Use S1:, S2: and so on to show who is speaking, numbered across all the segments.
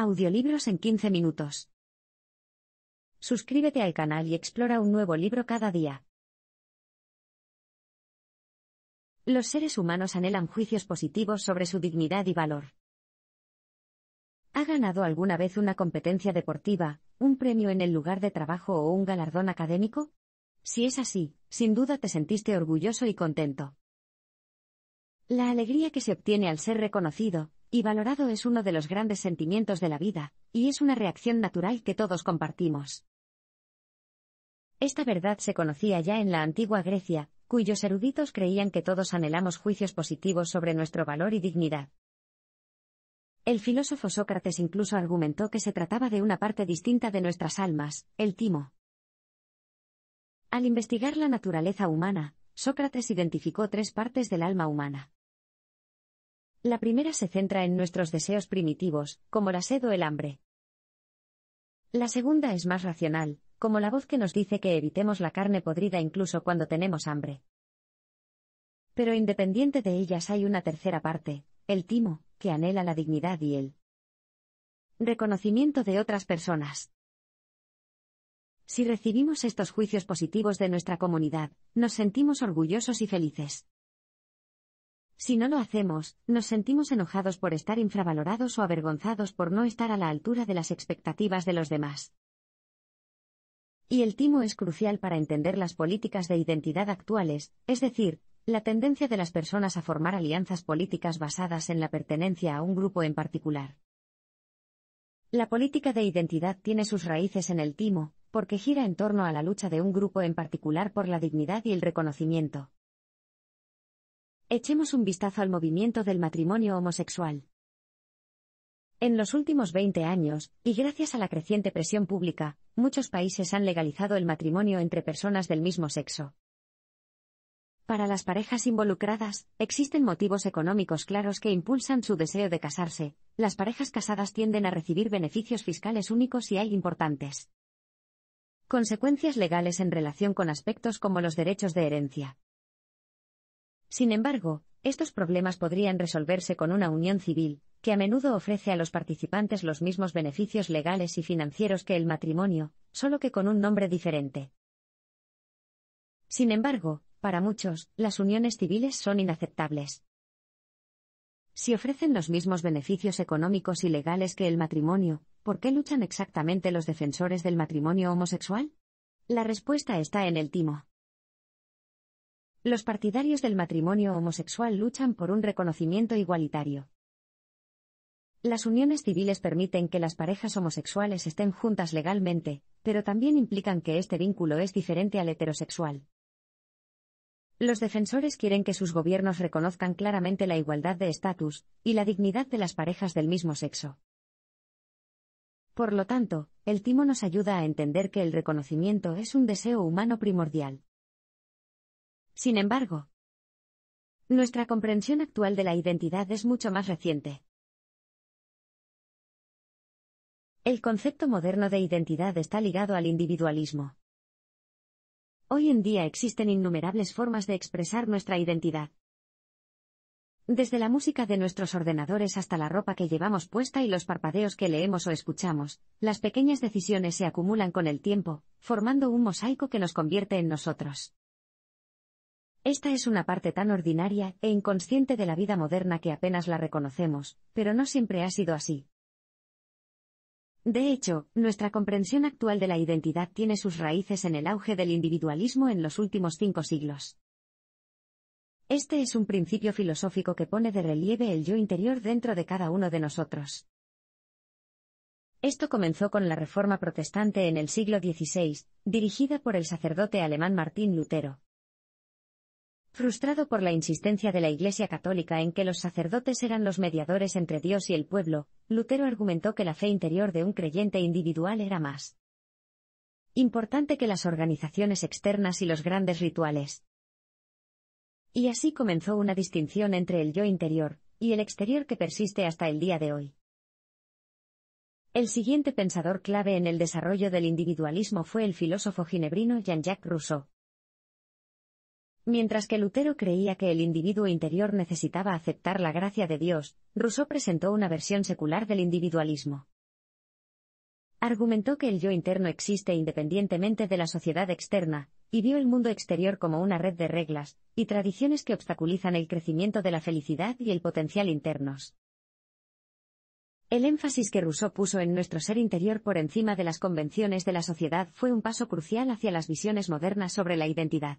S1: Audiolibros en 15 minutos. Suscríbete al canal y explora un nuevo libro cada día. Los seres humanos anhelan juicios positivos sobre su dignidad y valor. ¿Ha ganado alguna vez una competencia deportiva, un premio en el lugar de trabajo o un galardón académico? Si es así, sin duda te sentiste orgulloso y contento. La alegría que se obtiene al ser reconocido, y valorado es uno de los grandes sentimientos de la vida, y es una reacción natural que todos compartimos. Esta verdad se conocía ya en la antigua Grecia, cuyos eruditos creían que todos anhelamos juicios positivos sobre nuestro valor y dignidad. El filósofo Sócrates incluso argumentó que se trataba de una parte distinta de nuestras almas, el timo. Al investigar la naturaleza humana, Sócrates identificó tres partes del alma humana. La primera se centra en nuestros deseos primitivos, como la sed o el hambre. La segunda es más racional, como la voz que nos dice que evitemos la carne podrida incluso cuando tenemos hambre. Pero independiente de ellas hay una tercera parte, el timo, que anhela la dignidad y el reconocimiento de otras personas. Si recibimos estos juicios positivos de nuestra comunidad, nos sentimos orgullosos y felices. Si no lo hacemos, nos sentimos enojados por estar infravalorados o avergonzados por no estar a la altura de las expectativas de los demás. Y el timo es crucial para entender las políticas de identidad actuales, es decir, la tendencia de las personas a formar alianzas políticas basadas en la pertenencia a un grupo en particular. La política de identidad tiene sus raíces en el timo, porque gira en torno a la lucha de un grupo en particular por la dignidad y el reconocimiento. Echemos un vistazo al movimiento del matrimonio homosexual. En los últimos 20 años, y gracias a la creciente presión pública, muchos países han legalizado el matrimonio entre personas del mismo sexo. Para las parejas involucradas, existen motivos económicos claros que impulsan su deseo de casarse. Las parejas casadas tienden a recibir beneficios fiscales únicos y hay importantes. Consecuencias legales en relación con aspectos como los derechos de herencia. Sin embargo, estos problemas podrían resolverse con una unión civil, que a menudo ofrece a los participantes los mismos beneficios legales y financieros que el matrimonio, solo que con un nombre diferente. Sin embargo, para muchos, las uniones civiles son inaceptables. Si ofrecen los mismos beneficios económicos y legales que el matrimonio, ¿por qué luchan exactamente los defensores del matrimonio homosexual? La respuesta está en el timo. Los partidarios del matrimonio homosexual luchan por un reconocimiento igualitario. Las uniones civiles permiten que las parejas homosexuales estén juntas legalmente, pero también implican que este vínculo es diferente al heterosexual. Los defensores quieren que sus gobiernos reconozcan claramente la igualdad de estatus y la dignidad de las parejas del mismo sexo. Por lo tanto, el timo nos ayuda a entender que el reconocimiento es un deseo humano primordial. Sin embargo, nuestra comprensión actual de la identidad es mucho más reciente. El concepto moderno de identidad está ligado al individualismo. Hoy en día existen innumerables formas de expresar nuestra identidad. Desde la música de nuestros ordenadores hasta la ropa que llevamos puesta y los parpadeos que leemos o escuchamos, las pequeñas decisiones se acumulan con el tiempo, formando un mosaico que nos convierte en nosotros. Esta es una parte tan ordinaria e inconsciente de la vida moderna que apenas la reconocemos, pero no siempre ha sido así. De hecho, nuestra comprensión actual de la identidad tiene sus raíces en el auge del individualismo en los últimos cinco siglos. Este es un principio filosófico que pone de relieve el yo interior dentro de cada uno de nosotros. Esto comenzó con la Reforma Protestante en el siglo XVI, dirigida por el sacerdote alemán Martín Lutero. Frustrado por la insistencia de la Iglesia Católica en que los sacerdotes eran los mediadores entre Dios y el pueblo, Lutero argumentó que la fe interior de un creyente individual era más importante que las organizaciones externas y los grandes rituales. Y así comenzó una distinción entre el yo interior y el exterior que persiste hasta el día de hoy. El siguiente pensador clave en el desarrollo del individualismo fue el filósofo ginebrino Jean-Jacques Rousseau. Mientras que Lutero creía que el individuo interior necesitaba aceptar la gracia de Dios, Rousseau presentó una versión secular del individualismo. Argumentó que el yo interno existe independientemente de la sociedad externa, y vio el mundo exterior como una red de reglas y tradiciones que obstaculizan el crecimiento de la felicidad y el potencial internos. El énfasis que Rousseau puso en nuestro ser interior por encima de las convenciones de la sociedad fue un paso crucial hacia las visiones modernas sobre la identidad.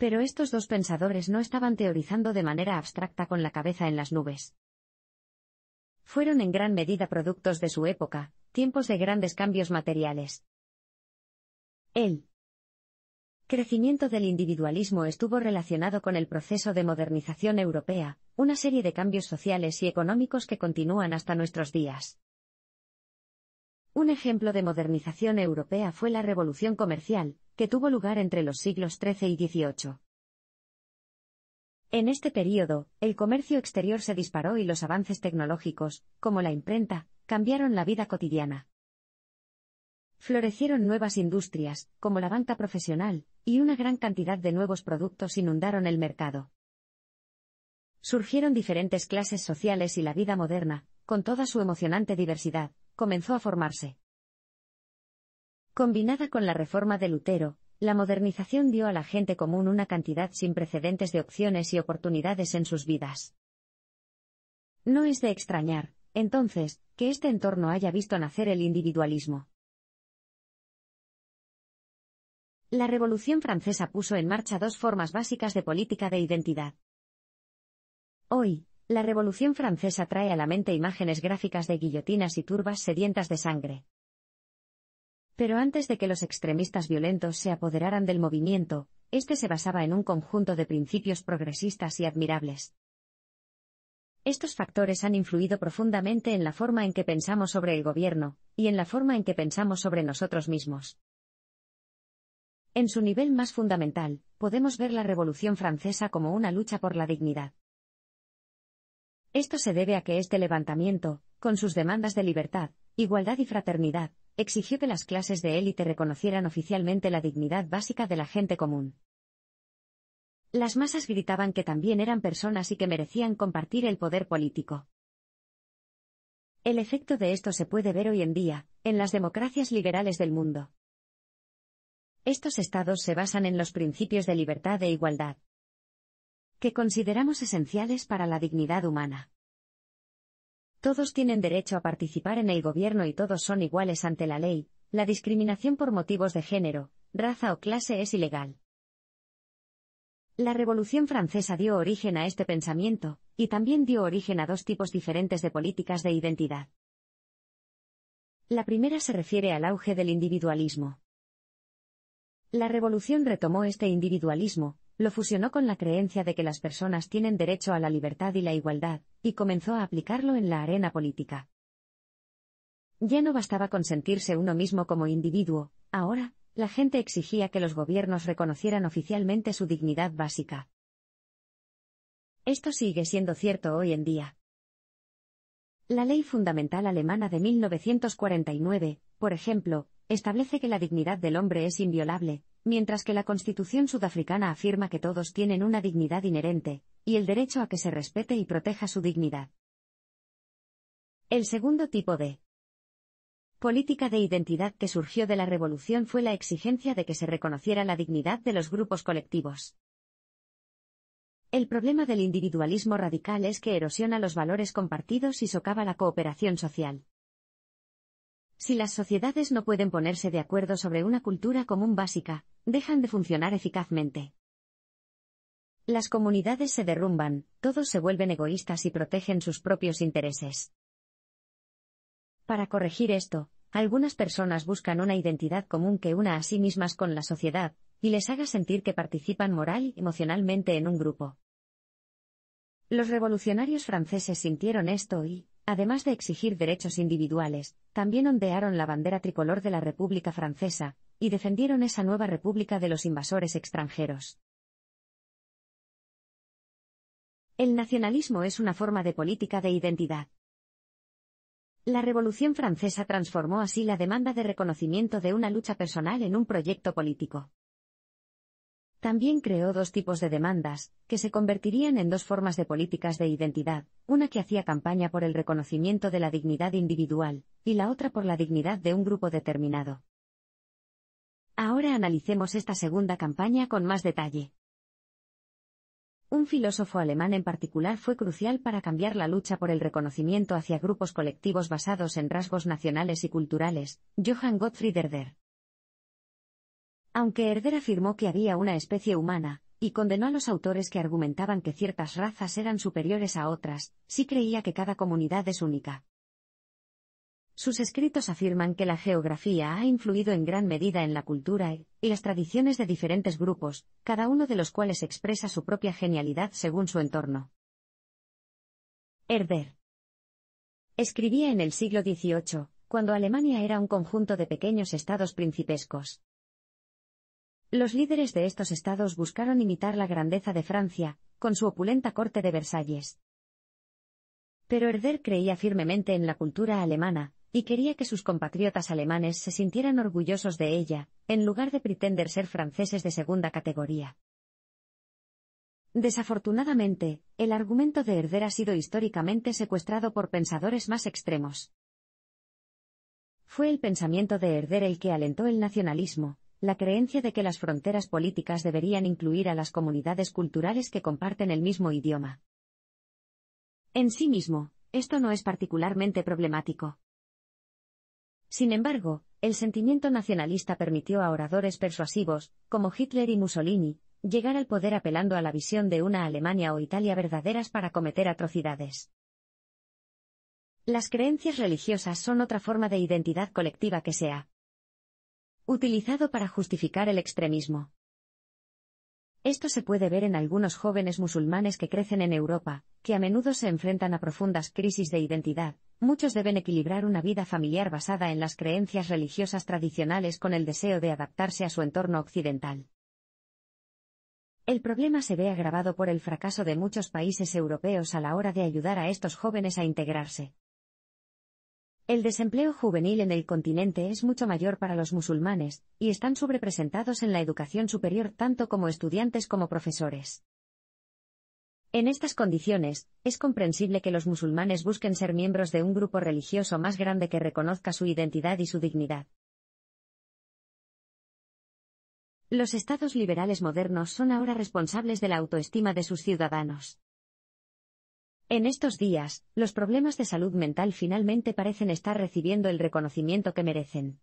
S1: Pero estos dos pensadores no estaban teorizando de manera abstracta con la cabeza en las nubes. Fueron en gran medida productos de su época, tiempos de grandes cambios materiales. El crecimiento del individualismo estuvo relacionado con el proceso de modernización europea, una serie de cambios sociales y económicos que continúan hasta nuestros días. Un ejemplo de modernización europea fue la Revolución Comercial, que tuvo lugar entre los siglos XIII y XVIII. En este periodo, el comercio exterior se disparó y los avances tecnológicos, como la imprenta, cambiaron la vida cotidiana. Florecieron nuevas industrias, como la banca profesional, y una gran cantidad de nuevos productos inundaron el mercado. Surgieron diferentes clases sociales y la vida moderna, con toda su emocionante diversidad, comenzó a formarse. Combinada con la reforma de Lutero, la modernización dio a la gente común una cantidad sin precedentes de opciones y oportunidades en sus vidas. No es de extrañar, entonces, que este entorno haya visto nacer el individualismo. La Revolución Francesa puso en marcha dos formas básicas de política de identidad. Hoy, la Revolución Francesa trae a la mente imágenes gráficas de guillotinas y turbas sedientas de sangre. Pero antes de que los extremistas violentos se apoderaran del movimiento, este se basaba en un conjunto de principios progresistas y admirables. Estos factores han influido profundamente en la forma en que pensamos sobre el gobierno, y en la forma en que pensamos sobre nosotros mismos. En su nivel más fundamental, podemos ver la Revolución Francesa como una lucha por la dignidad. Esto se debe a que este levantamiento, con sus demandas de libertad, igualdad y fraternidad, exigió que las clases de élite reconocieran oficialmente la dignidad básica de la gente común. Las masas gritaban que también eran personas y que merecían compartir el poder político. El efecto de esto se puede ver hoy en día, en las democracias liberales del mundo. Estos estados se basan en los principios de libertad e igualdad, que consideramos esenciales para la dignidad humana. Todos tienen derecho a participar en el gobierno y todos son iguales ante la ley. La discriminación por motivos de género, raza o clase es ilegal. La Revolución Francesa dio origen a este pensamiento, y también dio origen a dos tipos diferentes de políticas de identidad. La primera se refiere al auge del individualismo. La revolución retomó este individualismo, lo fusionó con la creencia de que las personas tienen derecho a la libertad y la igualdad, y comenzó a aplicarlo en la arena política. Ya no bastaba con sentirse uno mismo como individuo, ahora, la gente exigía que los gobiernos reconocieran oficialmente su dignidad básica. Esto sigue siendo cierto hoy en día. La ley fundamental alemana de 1949, por ejemplo, establece que la dignidad del hombre es inviolable, mientras que la Constitución sudafricana afirma que todos tienen una dignidad inherente, y el derecho a que se respete y proteja su dignidad. El segundo tipo de política de identidad que surgió de la revolución fue la exigencia de que se reconociera la dignidad de los grupos colectivos. El problema del individualismo radical es que erosiona los valores compartidos y socava la cooperación social. Si las sociedades no pueden ponerse de acuerdo sobre una cultura común básica, dejan de funcionar eficazmente. Las comunidades se derrumban, todos se vuelven egoístas y protegen sus propios intereses. Para corregir esto, algunas personas buscan una identidad común que una a sí mismas con la sociedad, y les haga sentir que participan moral y emocionalmente en un grupo. Los revolucionarios franceses sintieron esto y, Además de exigir derechos individuales, también ondearon la bandera tricolor de la República Francesa, y defendieron esa nueva república de los invasores extranjeros. El nacionalismo es una forma de política de identidad. La Revolución Francesa transformó así la demanda de reconocimiento de una lucha personal en un proyecto político. También creó dos tipos de demandas, que se convertirían en dos formas de políticas de identidad, una que hacía campaña por el reconocimiento de la dignidad individual, y la otra por la dignidad de un grupo determinado. Ahora analicemos esta segunda campaña con más detalle. Un filósofo alemán en particular fue crucial para cambiar la lucha por el reconocimiento hacia grupos colectivos basados en rasgos nacionales y culturales, Johann Gottfried Herder aunque Herder afirmó que había una especie humana, y condenó a los autores que argumentaban que ciertas razas eran superiores a otras, sí creía que cada comunidad es única. Sus escritos afirman que la geografía ha influido en gran medida en la cultura y, las tradiciones de diferentes grupos, cada uno de los cuales expresa su propia genialidad según su entorno. Herder. Escribía en el siglo XVIII, cuando Alemania era un conjunto de pequeños estados principescos. Los líderes de estos estados buscaron imitar la grandeza de Francia, con su opulenta corte de Versalles. Pero Herder creía firmemente en la cultura alemana, y quería que sus compatriotas alemanes se sintieran orgullosos de ella, en lugar de pretender ser franceses de segunda categoría. Desafortunadamente, el argumento de Herder ha sido históricamente secuestrado por pensadores más extremos. Fue el pensamiento de Herder el que alentó el nacionalismo, la creencia de que las fronteras políticas deberían incluir a las comunidades culturales que comparten el mismo idioma. En sí mismo, esto no es particularmente problemático. Sin embargo, el sentimiento nacionalista permitió a oradores persuasivos, como Hitler y Mussolini, llegar al poder apelando a la visión de una Alemania o Italia verdaderas para cometer atrocidades. Las creencias religiosas son otra forma de identidad colectiva que sea utilizado para justificar el extremismo. Esto se puede ver en algunos jóvenes musulmanes que crecen en Europa, que a menudo se enfrentan a profundas crisis de identidad. Muchos deben equilibrar una vida familiar basada en las creencias religiosas tradicionales con el deseo de adaptarse a su entorno occidental. El problema se ve agravado por el fracaso de muchos países europeos a la hora de ayudar a estos jóvenes a integrarse. El desempleo juvenil en el continente es mucho mayor para los musulmanes, y están sobrepresentados en la educación superior tanto como estudiantes como profesores. En estas condiciones, es comprensible que los musulmanes busquen ser miembros de un grupo religioso más grande que reconozca su identidad y su dignidad. Los estados liberales modernos son ahora responsables de la autoestima de sus ciudadanos. En estos días, los problemas de salud mental finalmente parecen estar recibiendo el reconocimiento que merecen.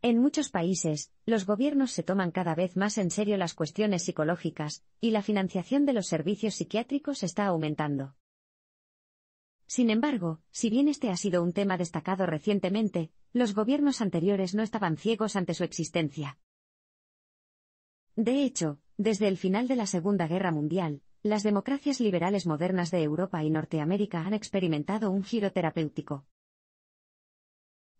S1: En muchos países, los gobiernos se toman cada vez más en serio las cuestiones psicológicas, y la financiación de los servicios psiquiátricos está aumentando. Sin embargo, si bien este ha sido un tema destacado recientemente, los gobiernos anteriores no estaban ciegos ante su existencia. De hecho, desde el final de la Segunda Guerra Mundial, las democracias liberales modernas de Europa y Norteamérica han experimentado un giro terapéutico.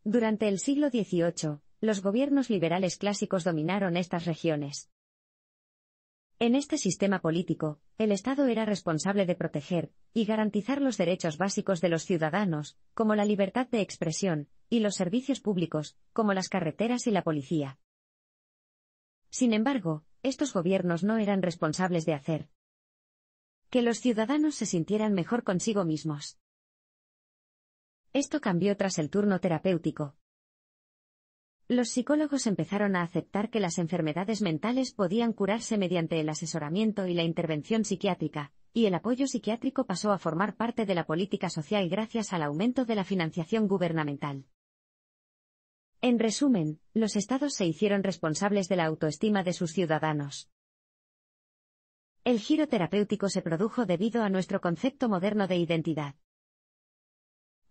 S1: Durante el siglo XVIII, los gobiernos liberales clásicos dominaron estas regiones. En este sistema político, el Estado era responsable de proteger y garantizar los derechos básicos de los ciudadanos, como la libertad de expresión, y los servicios públicos, como las carreteras y la policía. Sin embargo, estos gobiernos no eran responsables de hacer que los ciudadanos se sintieran mejor consigo mismos. Esto cambió tras el turno terapéutico. Los psicólogos empezaron a aceptar que las enfermedades mentales podían curarse mediante el asesoramiento y la intervención psiquiátrica, y el apoyo psiquiátrico pasó a formar parte de la política social gracias al aumento de la financiación gubernamental. En resumen, los estados se hicieron responsables de la autoestima de sus ciudadanos. El giro terapéutico se produjo debido a nuestro concepto moderno de identidad.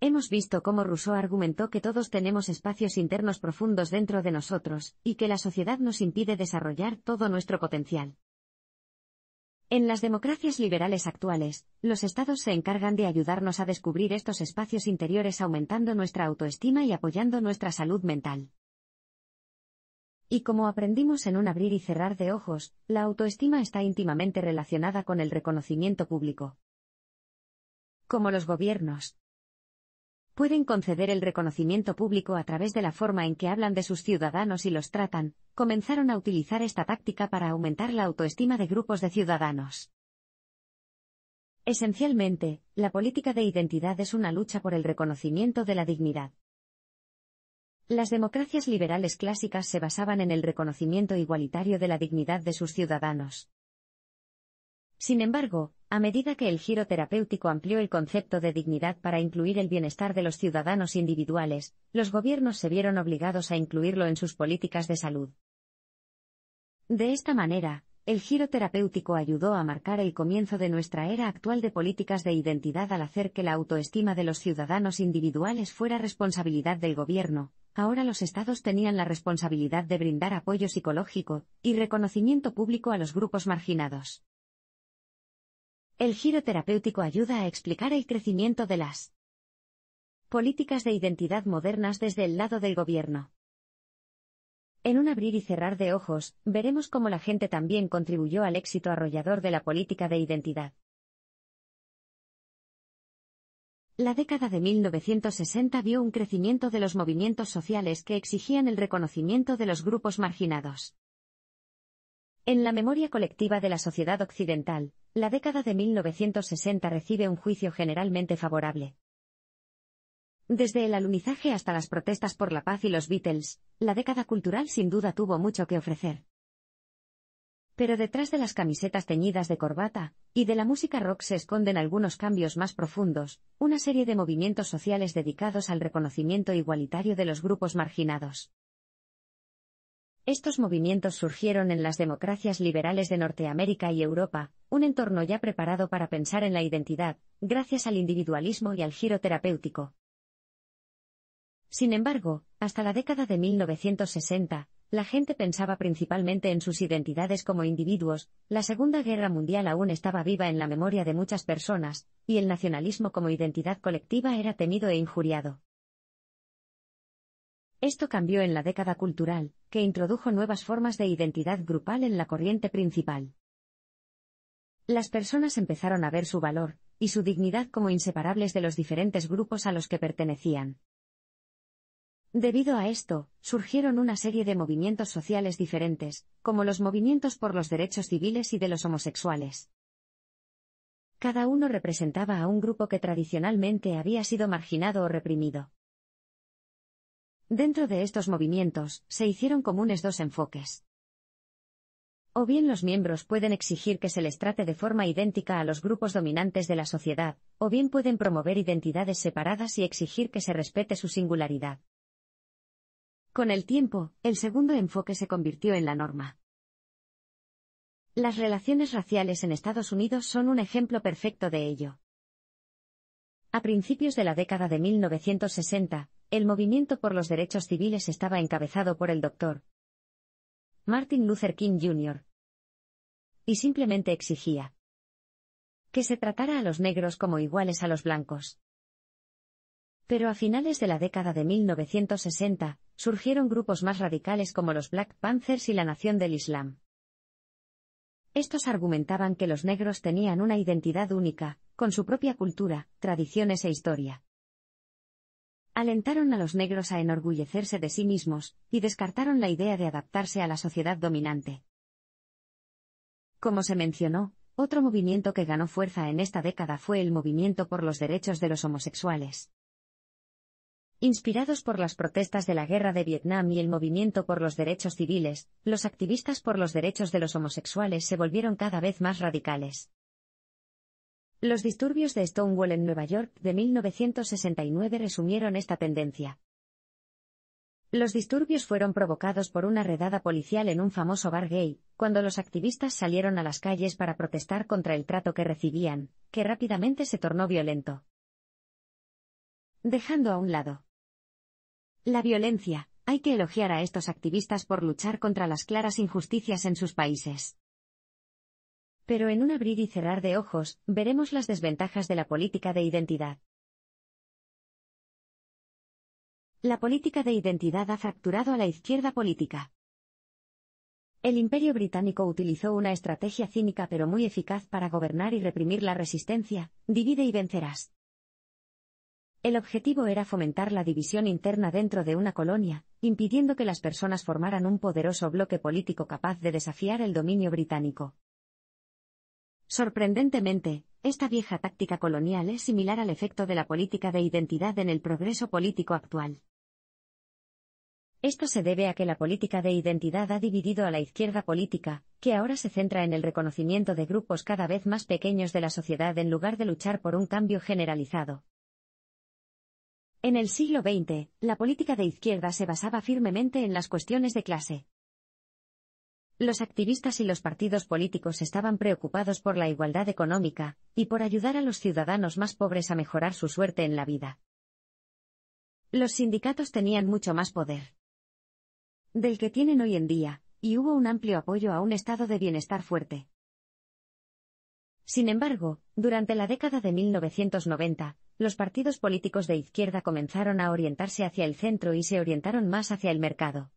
S1: Hemos visto cómo Rousseau argumentó que todos tenemos espacios internos profundos dentro de nosotros, y que la sociedad nos impide desarrollar todo nuestro potencial. En las democracias liberales actuales, los estados se encargan de ayudarnos a descubrir estos espacios interiores aumentando nuestra autoestima y apoyando nuestra salud mental. Y como aprendimos en un abrir y cerrar de ojos, la autoestima está íntimamente relacionada con el reconocimiento público. Como los gobiernos. Pueden conceder el reconocimiento público a través de la forma en que hablan de sus ciudadanos y los tratan, comenzaron a utilizar esta táctica para aumentar la autoestima de grupos de ciudadanos. Esencialmente, la política de identidad es una lucha por el reconocimiento de la dignidad. Las democracias liberales clásicas se basaban en el reconocimiento igualitario de la dignidad de sus ciudadanos. Sin embargo, a medida que el giro terapéutico amplió el concepto de dignidad para incluir el bienestar de los ciudadanos individuales, los gobiernos se vieron obligados a incluirlo en sus políticas de salud. De esta manera, el giro terapéutico ayudó a marcar el comienzo de nuestra era actual de políticas de identidad al hacer que la autoestima de los ciudadanos individuales fuera responsabilidad del gobierno, Ahora los estados tenían la responsabilidad de brindar apoyo psicológico y reconocimiento público a los grupos marginados. El giro terapéutico ayuda a explicar el crecimiento de las políticas de identidad modernas desde el lado del gobierno. En un abrir y cerrar de ojos, veremos cómo la gente también contribuyó al éxito arrollador de la política de identidad. La década de 1960 vio un crecimiento de los movimientos sociales que exigían el reconocimiento de los grupos marginados. En la memoria colectiva de la sociedad occidental, la década de 1960 recibe un juicio generalmente favorable. Desde el alunizaje hasta las protestas por la paz y los Beatles, la década cultural sin duda tuvo mucho que ofrecer. Pero detrás de las camisetas teñidas de corbata, y de la música rock se esconden algunos cambios más profundos, una serie de movimientos sociales dedicados al reconocimiento igualitario de los grupos marginados. Estos movimientos surgieron en las democracias liberales de Norteamérica y Europa, un entorno ya preparado para pensar en la identidad, gracias al individualismo y al giro terapéutico. Sin embargo, hasta la década de 1960, la gente pensaba principalmente en sus identidades como individuos, la Segunda Guerra Mundial aún estaba viva en la memoria de muchas personas, y el nacionalismo como identidad colectiva era temido e injuriado. Esto cambió en la década cultural, que introdujo nuevas formas de identidad grupal en la corriente principal. Las personas empezaron a ver su valor, y su dignidad como inseparables de los diferentes grupos a los que pertenecían. Debido a esto, surgieron una serie de movimientos sociales diferentes, como los movimientos por los derechos civiles y de los homosexuales. Cada uno representaba a un grupo que tradicionalmente había sido marginado o reprimido. Dentro de estos movimientos, se hicieron comunes dos enfoques. O bien los miembros pueden exigir que se les trate de forma idéntica a los grupos dominantes de la sociedad, o bien pueden promover identidades separadas y exigir que se respete su singularidad. Con el tiempo, el segundo enfoque se convirtió en la norma. Las relaciones raciales en Estados Unidos son un ejemplo perfecto de ello. A principios de la década de 1960, el movimiento por los derechos civiles estaba encabezado por el doctor Martin Luther King Jr. y simplemente exigía que se tratara a los negros como iguales a los blancos. Pero a finales de la década de 1960, surgieron grupos más radicales como los Black Panthers y la Nación del Islam. Estos argumentaban que los negros tenían una identidad única, con su propia cultura, tradiciones e historia. Alentaron a los negros a enorgullecerse de sí mismos, y descartaron la idea de adaptarse a la sociedad dominante. Como se mencionó, otro movimiento que ganó fuerza en esta década fue el movimiento por los derechos de los homosexuales. Inspirados por las protestas de la guerra de Vietnam y el movimiento por los derechos civiles, los activistas por los derechos de los homosexuales se volvieron cada vez más radicales. Los disturbios de Stonewall en Nueva York de 1969 resumieron esta tendencia. Los disturbios fueron provocados por una redada policial en un famoso bar gay, cuando los activistas salieron a las calles para protestar contra el trato que recibían, que rápidamente se tornó violento. Dejando a un lado la violencia. Hay que elogiar a estos activistas por luchar contra las claras injusticias en sus países. Pero en un abrir y cerrar de ojos, veremos las desventajas de la política de identidad. La política de identidad ha fracturado a la izquierda política. El imperio británico utilizó una estrategia cínica pero muy eficaz para gobernar y reprimir la resistencia, divide y vencerás. El objetivo era fomentar la división interna dentro de una colonia, impidiendo que las personas formaran un poderoso bloque político capaz de desafiar el dominio británico. Sorprendentemente, esta vieja táctica colonial es similar al efecto de la política de identidad en el progreso político actual. Esto se debe a que la política de identidad ha dividido a la izquierda política, que ahora se centra en el reconocimiento de grupos cada vez más pequeños de la sociedad en lugar de luchar por un cambio generalizado. En el siglo XX, la política de izquierda se basaba firmemente en las cuestiones de clase. Los activistas y los partidos políticos estaban preocupados por la igualdad económica, y por ayudar a los ciudadanos más pobres a mejorar su suerte en la vida. Los sindicatos tenían mucho más poder del que tienen hoy en día, y hubo un amplio apoyo a un estado de bienestar fuerte. Sin embargo, durante la década de 1990, los partidos políticos de izquierda comenzaron a orientarse hacia el centro y se orientaron más hacia el mercado.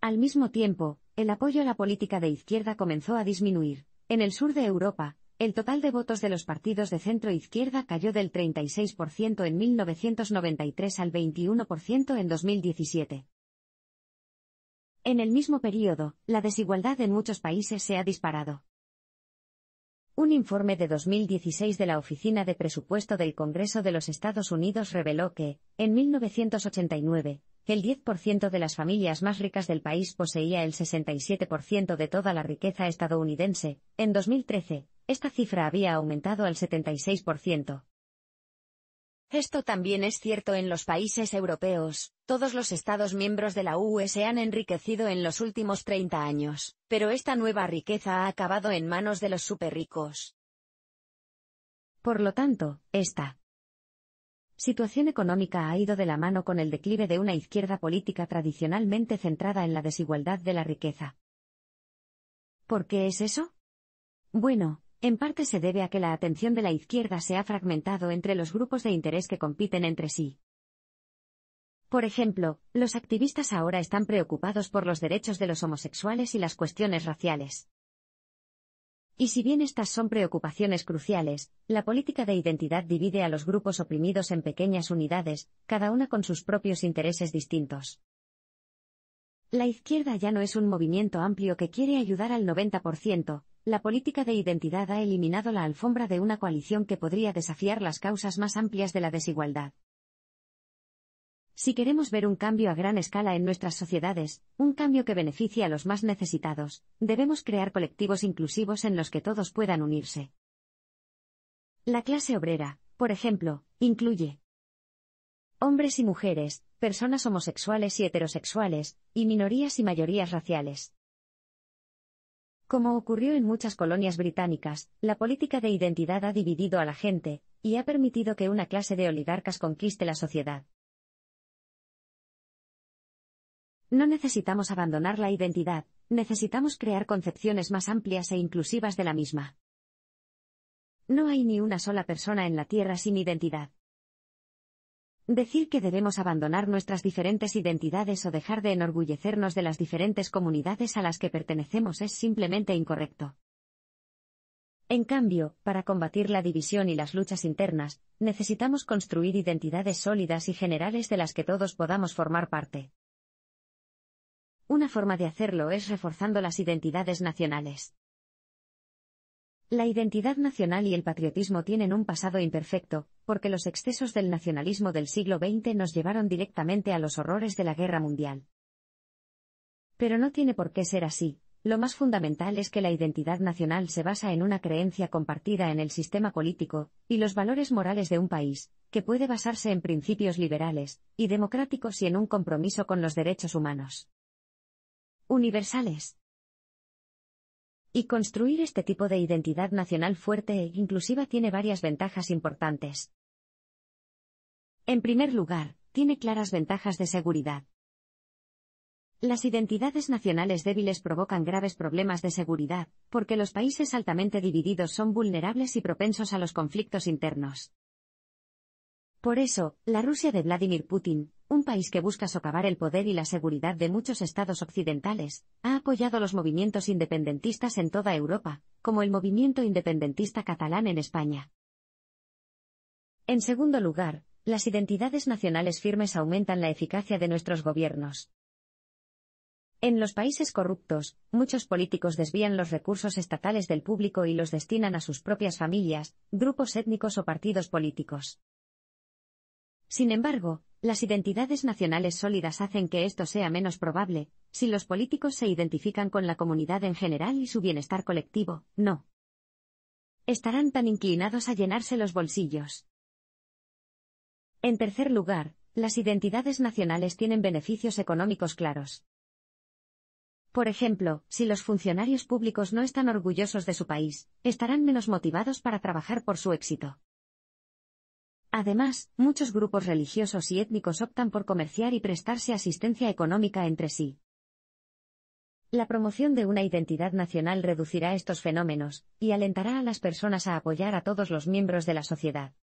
S1: Al mismo tiempo, el apoyo a la política de izquierda comenzó a disminuir. En el sur de Europa, el total de votos de los partidos de centro-izquierda cayó del 36% en 1993 al 21% en 2017. En el mismo periodo, la desigualdad en muchos países se ha disparado. Un informe de 2016 de la Oficina de Presupuesto del Congreso de los Estados Unidos reveló que, en 1989, el 10% de las familias más ricas del país poseía el 67% de toda la riqueza estadounidense. En 2013, esta cifra había aumentado al 76%. Esto también es cierto en los países europeos, todos los Estados miembros de la UE se han enriquecido en los últimos 30 años, pero esta nueva riqueza ha acabado en manos de los superricos. Por lo tanto, esta situación económica ha ido de la mano con el declive de una izquierda política tradicionalmente centrada en la desigualdad de la riqueza. ¿Por qué es eso? Bueno, en parte se debe a que la atención de la izquierda se ha fragmentado entre los grupos de interés que compiten entre sí. Por ejemplo, los activistas ahora están preocupados por los derechos de los homosexuales y las cuestiones raciales. Y si bien estas son preocupaciones cruciales, la política de identidad divide a los grupos oprimidos en pequeñas unidades, cada una con sus propios intereses distintos. La izquierda ya no es un movimiento amplio que quiere ayudar al 90%, la política de identidad ha eliminado la alfombra de una coalición que podría desafiar las causas más amplias de la desigualdad. Si queremos ver un cambio a gran escala en nuestras sociedades, un cambio que beneficie a los más necesitados, debemos crear colectivos inclusivos en los que todos puedan unirse. La clase obrera, por ejemplo, incluye hombres y mujeres, personas homosexuales y heterosexuales, y minorías y mayorías raciales. Como ocurrió en muchas colonias británicas, la política de identidad ha dividido a la gente, y ha permitido que una clase de oligarcas conquiste la sociedad. No necesitamos abandonar la identidad, necesitamos crear concepciones más amplias e inclusivas de la misma. No hay ni una sola persona en la Tierra sin identidad. Decir que debemos abandonar nuestras diferentes identidades o dejar de enorgullecernos de las diferentes comunidades a las que pertenecemos es simplemente incorrecto. En cambio, para combatir la división y las luchas internas, necesitamos construir identidades sólidas y generales de las que todos podamos formar parte. Una forma de hacerlo es reforzando las identidades nacionales. La identidad nacional y el patriotismo tienen un pasado imperfecto, porque los excesos del nacionalismo del siglo XX nos llevaron directamente a los horrores de la guerra mundial. Pero no tiene por qué ser así. Lo más fundamental es que la identidad nacional se basa en una creencia compartida en el sistema político, y los valores morales de un país, que puede basarse en principios liberales, y democráticos y en un compromiso con los derechos humanos. Universales. Y construir este tipo de identidad nacional fuerte e inclusiva tiene varias ventajas importantes. En primer lugar, tiene claras ventajas de seguridad. Las identidades nacionales débiles provocan graves problemas de seguridad, porque los países altamente divididos son vulnerables y propensos a los conflictos internos. Por eso, la Rusia de Vladimir Putin, un país que busca socavar el poder y la seguridad de muchos estados occidentales, ha apoyado los movimientos independentistas en toda Europa, como el movimiento independentista catalán en España. En segundo lugar, las identidades nacionales firmes aumentan la eficacia de nuestros gobiernos. En los países corruptos, muchos políticos desvían los recursos estatales del público y los destinan a sus propias familias, grupos étnicos o partidos políticos. Sin embargo, las identidades nacionales sólidas hacen que esto sea menos probable, si los políticos se identifican con la comunidad en general y su bienestar colectivo, no. Estarán tan inclinados a llenarse los bolsillos. En tercer lugar, las identidades nacionales tienen beneficios económicos claros. Por ejemplo, si los funcionarios públicos no están orgullosos de su país, estarán menos motivados para trabajar por su éxito. Además, muchos grupos religiosos y étnicos optan por comerciar y prestarse asistencia económica entre sí. La promoción de una identidad nacional reducirá estos fenómenos, y alentará a las personas a apoyar a todos los miembros de la sociedad.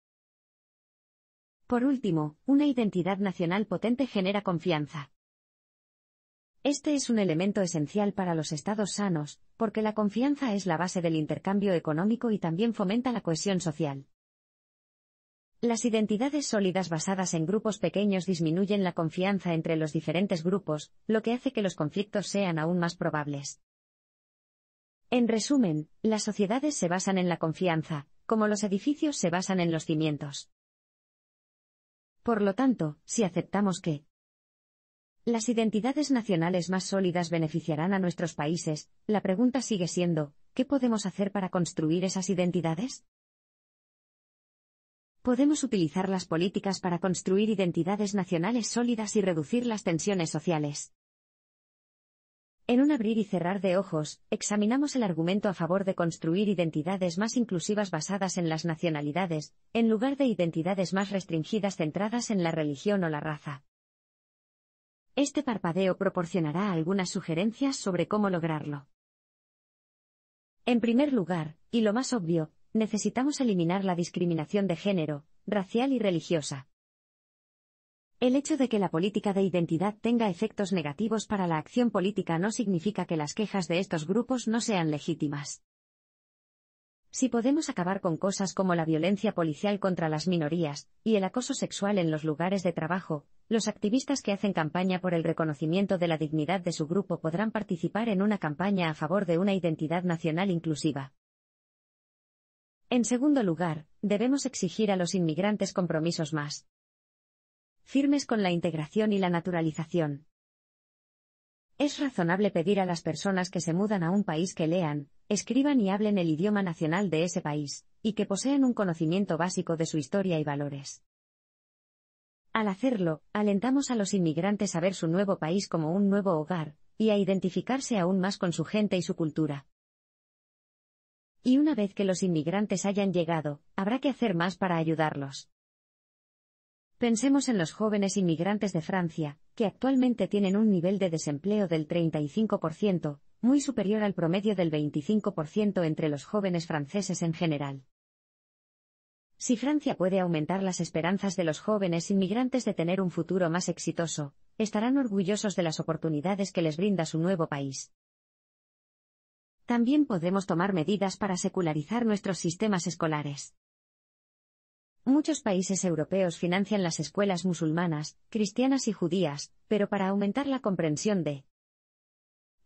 S1: Por último, una identidad nacional potente genera confianza. Este es un elemento esencial para los estados sanos, porque la confianza es la base del intercambio económico y también fomenta la cohesión social. Las identidades sólidas basadas en grupos pequeños disminuyen la confianza entre los diferentes grupos, lo que hace que los conflictos sean aún más probables. En resumen, las sociedades se basan en la confianza, como los edificios se basan en los cimientos. Por lo tanto, si aceptamos que las identidades nacionales más sólidas beneficiarán a nuestros países, la pregunta sigue siendo, ¿qué podemos hacer para construir esas identidades? podemos utilizar las políticas para construir identidades nacionales sólidas y reducir las tensiones sociales. En un abrir y cerrar de ojos, examinamos el argumento a favor de construir identidades más inclusivas basadas en las nacionalidades, en lugar de identidades más restringidas centradas en la religión o la raza. Este parpadeo proporcionará algunas sugerencias sobre cómo lograrlo. En primer lugar, y lo más obvio, necesitamos eliminar la discriminación de género, racial y religiosa. El hecho de que la política de identidad tenga efectos negativos para la acción política no significa que las quejas de estos grupos no sean legítimas. Si podemos acabar con cosas como la violencia policial contra las minorías, y el acoso sexual en los lugares de trabajo, los activistas que hacen campaña por el reconocimiento de la dignidad de su grupo podrán participar en una campaña a favor de una identidad nacional inclusiva. En segundo lugar, debemos exigir a los inmigrantes compromisos más firmes con la integración y la naturalización. Es razonable pedir a las personas que se mudan a un país que lean, escriban y hablen el idioma nacional de ese país, y que posean un conocimiento básico de su historia y valores. Al hacerlo, alentamos a los inmigrantes a ver su nuevo país como un nuevo hogar, y a identificarse aún más con su gente y su cultura. Y una vez que los inmigrantes hayan llegado, habrá que hacer más para ayudarlos. Pensemos en los jóvenes inmigrantes de Francia, que actualmente tienen un nivel de desempleo del 35%, muy superior al promedio del 25% entre los jóvenes franceses en general. Si Francia puede aumentar las esperanzas de los jóvenes inmigrantes de tener un futuro más exitoso, estarán orgullosos de las oportunidades que les brinda su nuevo país. También podemos tomar medidas para secularizar nuestros sistemas escolares. Muchos países europeos financian las escuelas musulmanas, cristianas y judías, pero para aumentar la comprensión de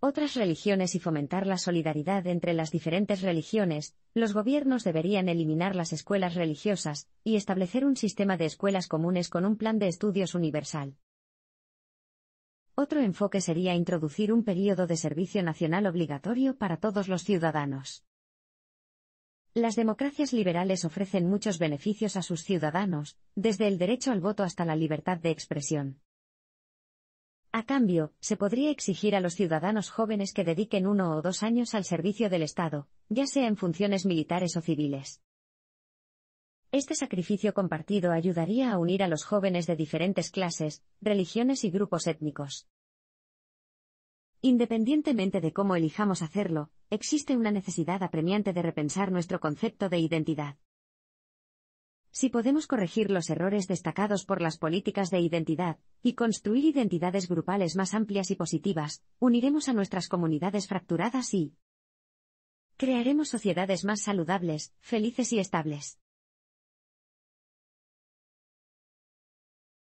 S1: otras religiones y fomentar la solidaridad entre las diferentes religiones, los gobiernos deberían eliminar las escuelas religiosas y establecer un sistema de escuelas comunes con un plan de estudios universal. Otro enfoque sería introducir un período de servicio nacional obligatorio para todos los ciudadanos. Las democracias liberales ofrecen muchos beneficios a sus ciudadanos, desde el derecho al voto hasta la libertad de expresión. A cambio, se podría exigir a los ciudadanos jóvenes que dediquen uno o dos años al servicio del Estado, ya sea en funciones militares o civiles. Este sacrificio compartido ayudaría a unir a los jóvenes de diferentes clases, religiones y grupos étnicos. Independientemente de cómo elijamos hacerlo, existe una necesidad apremiante de repensar nuestro concepto de identidad. Si podemos corregir los errores destacados por las políticas de identidad, y construir identidades grupales más amplias y positivas, uniremos a nuestras comunidades fracturadas y crearemos sociedades más saludables, felices y estables.